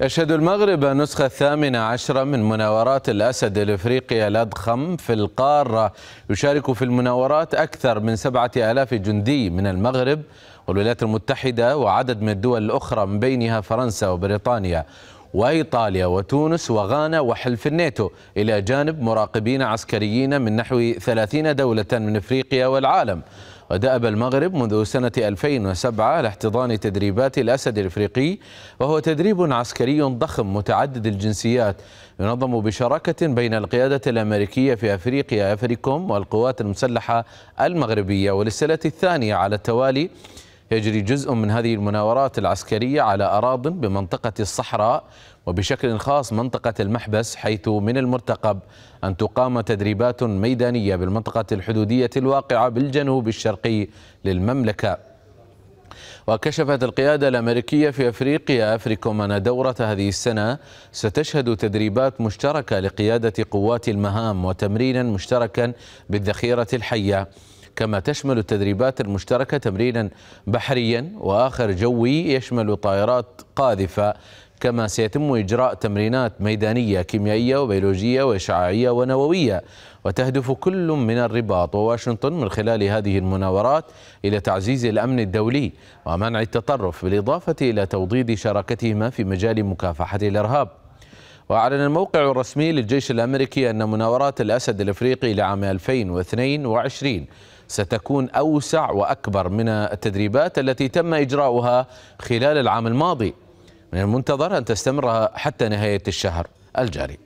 يشهد المغرب النسخة الثامنة عشرة من مناورات الأسد الإفريقي الأضخم في القارة يشارك في المناورات أكثر من سبعة آلاف جندي من المغرب والولايات المتحدة وعدد من الدول الأخرى من بينها فرنسا وبريطانيا وإيطاليا وتونس وغانا وحلف الناتو إلى جانب مراقبين عسكريين من نحو ثلاثين دولة من إفريقيا والعالم ودأب المغرب منذ سنة 2007 لاحتضان تدريبات الأسد الإفريقي وهو تدريب عسكري ضخم متعدد الجنسيات ينظم بشراكة بين القيادة الأمريكية في أفريقيا أفريكوم والقوات المسلحة المغربية وللسنة الثانية على التوالي يجري جزء من هذه المناورات العسكرية على أراض بمنطقة الصحراء وبشكل خاص منطقة المحبس حيث من المرتقب أن تقام تدريبات ميدانية بالمنطقة الحدودية الواقعة بالجنوب الشرقي للمملكة وكشفت القيادة الأمريكية في أفريقيا أفريكوم أن دورة هذه السنة ستشهد تدريبات مشتركة لقيادة قوات المهام وتمرينا مشتركا بالذخيرة الحية كما تشمل التدريبات المشتركة تمرينا بحريا وآخر جوي يشمل طائرات قاذفة كما سيتم إجراء تمرينات ميدانية كيميائية وبيولوجية وإشعاعية ونووية وتهدف كل من الرباط وواشنطن من خلال هذه المناورات إلى تعزيز الأمن الدولي ومنع التطرف بالإضافة إلى توضيد شراكتهما في مجال مكافحة الإرهاب وأعلن الموقع الرسمي للجيش الأمريكي أن مناورات الأسد الأفريقي لعام 2022 ستكون أوسع وأكبر من التدريبات التي تم إجراؤها خلال العام الماضي من المنتظر أن تستمر حتى نهاية الشهر الجاري